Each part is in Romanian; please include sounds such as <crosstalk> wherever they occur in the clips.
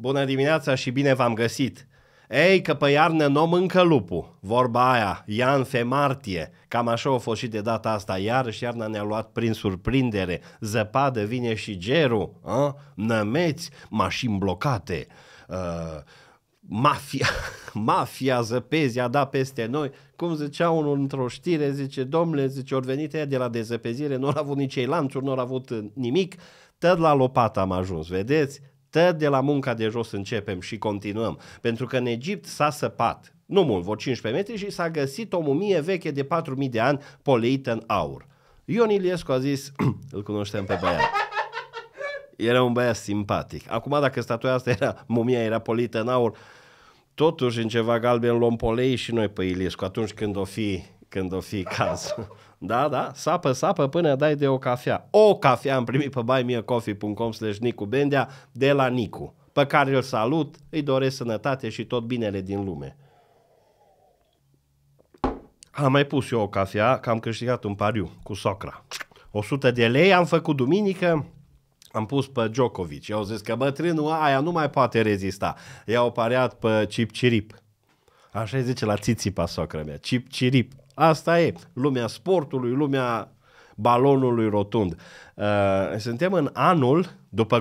Bună dimineața și bine v-am găsit! Ei, că pe iarnă nu mâncă lupul, vorba aia, Ian Femartie, Cam așa a fost și de data asta, iar și iarna ne-a luat prin surprindere. Zăpadă vine și gerul, a? nămeți, mașini blocate, a, uh, mafia, <laughs> mafia zăpezi a dat peste noi. Cum zicea unul într-o știre, zice, domnule, zice, ori venit de la dezăpezire, nu au avut nici ei lanțuri, nu au avut uh, nimic, tot la lopata am ajuns, vedeți? Tă de la munca de jos începem și continuăm. Pentru că în Egipt s-a săpat, nu mult, vor 15 metri și s-a găsit o mumie veche de 4000 de ani poleită în aur. Ion Iliescu a zis, <clears throat> îl cunoșteam pe băiat. Era un băiat simpatic. Acum dacă statuia asta era, mumia era polită în aur, totuși în ceva galben luăm polei și noi pe Iliescu atunci când o fi când o fi <laughs> cazul. Da, da, sapă, sapă până dai de o cafea. O cafea am primit pe buymeacoffee.com slash Nicu Bendea de la Nicu, pe care îl salut, îi doresc sănătate și tot binele din lume. Am mai pus eu o cafea, că am câștigat un pariu cu socra. 100 de lei am făcut duminică, am pus pe Djokovic. Eu zis că bătrânul aia nu mai poate rezista. I-au pariat pe Cip Cirip. Așa zice la Țițipa, socră mea. Cip Cirip. Asta e lumea sportului, lumea balonului rotund. Uh, suntem în anul, după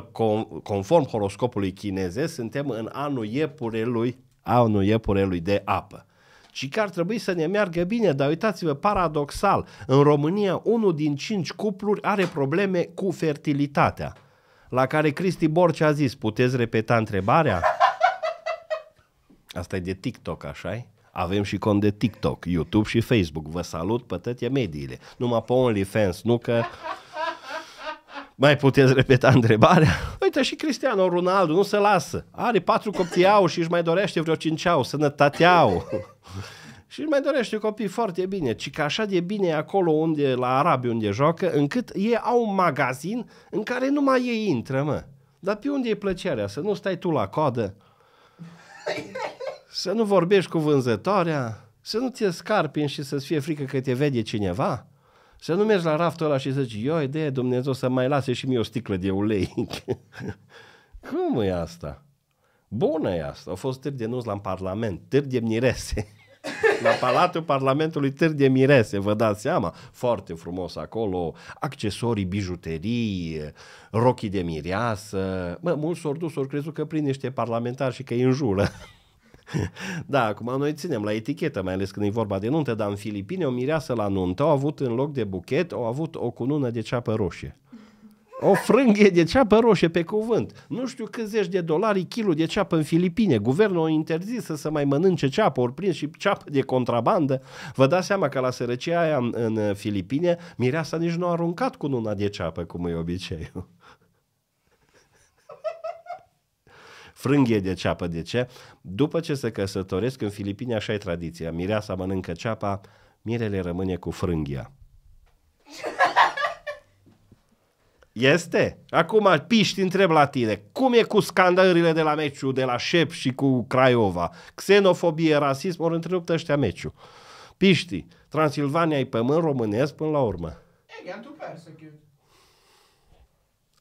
conform horoscopului chinezesc, suntem în anul iepurelui, anul iepurelui de apă și că ar trebui să ne meargă bine, dar uitați-vă, paradoxal, în România unul din cinci cupluri are probleme cu fertilitatea. La care Cristi Borce a zis, puteți repeta întrebarea? Asta e de TikTok, așa -i? Avem și cont de TikTok, YouTube și Facebook. Vă salut pe toate mediile. Numai pe OnlyFans, nu că... Mai puteți repeta întrebarea? Uite și Cristiano Ronaldo nu se lasă. Are patru copii au și își mai dorește vreo cinci au, sănătateau. <laughs> și își mai dorește copii foarte bine, ci că așa de bine acolo unde, la arabi unde joacă, încât ei au un magazin în care numai ei intră, mă. Dar pe unde e plăcerea? Să nu stai tu la coadă. <laughs> să nu vorbești cu vânzătoarea, să nu ți scarpin și să-ți fie frică că te vede cineva, să nu mergi la raftul ăla și să zici, ioi de Dumnezeu să mai lase și mie o sticlă de ulei. <laughs> Cum e asta? Bună e asta. A fost târg de nunți la Parlament, târg de mirese. <laughs> la Palatul Parlamentului târg de mirese, vă dați seama. Foarte frumos acolo, accesorii, bijuterii, rochii de mireasă. Mă, mulți s-au dus, au crezut că prin niște parlamentari și că îi înjură. <laughs> <laughs> da, acum noi ținem la etichetă, mai ales când e vorba de nuntă, dar în Filipine o mireasă la nuntă au avut în loc de buchet, au avut o cunună de ceapă roșie. O frânghie de ceapă roșie pe cuvânt. Nu știu cât zeci de dolari kilul de ceapă în Filipine. Guvernul a interzis să se mai mănânce ceapă, ori prins și ceapă de contrabandă. Vă dați seama că la sărăcia aia în, în Filipine, mireasa nici nu a aruncat cu una de ceapă, cum e obiceiul. frânghie de ceapă. De ce? După ce se căsătoresc în Filipine, așa e tradiția. Mireasa mănâncă ceapa, mirele rămâne cu frânghia. Este? Acum, piști, întreb la tine, cum e cu scandalurile de la meciul de la Șep și cu Craiova? Xenofobie, rasism, ori întrerupt ăștia meciul. Piști, Transilvania e pământ românesc până la urmă. E, to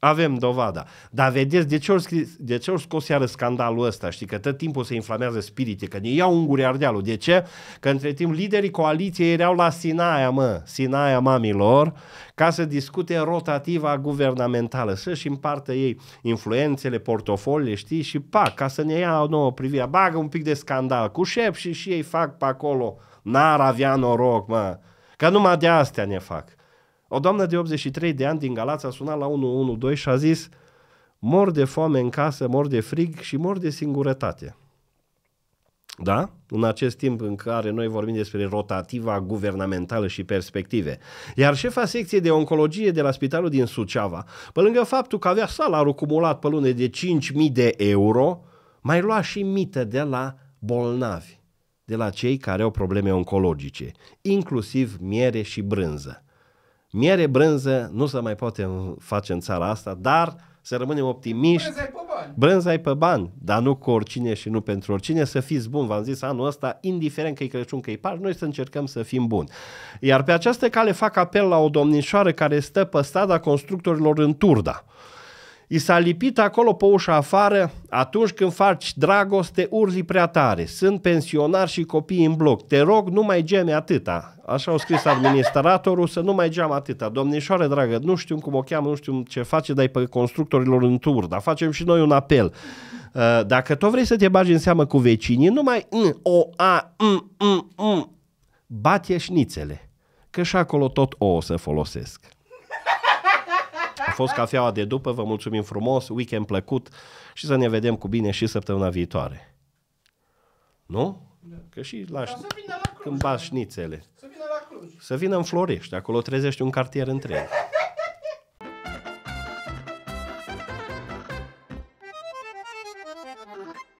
avem dovada. Dar vedeți, de ce ori, scris, de ce au scos iară scandalul ăsta? Știi că tot timpul se inflamează spirite, că ne iau ungurii ardealul. De ce? Că între timp liderii coaliției erau la Sinaia, mă, Sinaia mamilor, ca să discute rotativa guvernamentală, să-și împartă ei influențele, portofoliile, știi, și pa, ca să ne ia o nouă privire. Bagă un pic de scandal cu șef și și ei fac pe acolo. N-ar avea noroc, mă. Că numai de astea ne fac. O doamnă de 83 de ani din Galați a sunat la 112 și a zis mor de foame în casă, mor de frig și mor de singurătate. Da? În acest timp în care noi vorbim despre rotativa guvernamentală și perspective. Iar șefa secției de oncologie de la spitalul din Suceava, pe lângă faptul că avea salarul cumulat pe lună de 5.000 de euro, mai lua și mită de la bolnavi, de la cei care au probleme oncologice, inclusiv miere și brânză. Miere brânză nu se mai poate face în țara asta, dar să rămânem optimiști. Brânza e pe bani. Brânza pe bani, dar nu cu oricine și nu pentru oricine. Să fiți bun. v-am zis, anul ăsta, indiferent că e Crăciun, că e par, noi să încercăm să fim buni. Iar pe această cale fac apel la o domnișoară care stă pe strada constructorilor în Turda. I s-a lipit acolo pe ușa afară, atunci când faci dragoste, urzi prea tare. Sunt pensionar și copii în bloc. Te rog, nu mai geme atâta. Așa au scris administratorul, să nu mai geam atâta. Domnișoare dragă, nu știu cum o cheamă, nu știu ce face, dar pe constructorilor în tur, dar facem și noi un apel. Uh, dacă tot vrei să te bagi în seamă cu vecinii, nu mai n, o, a, m, m, m, bate șnițele, că și acolo tot o, o să folosesc. A fost cafeaua de după, vă mulțumim frumos, weekend plăcut și să ne vedem cu bine și săptămâna viitoare. Nu? Că și la, să vină la Cluj, când bași nițele. Să vină la Cluj. Să vină în Florești, acolo trezești un cartier întreg.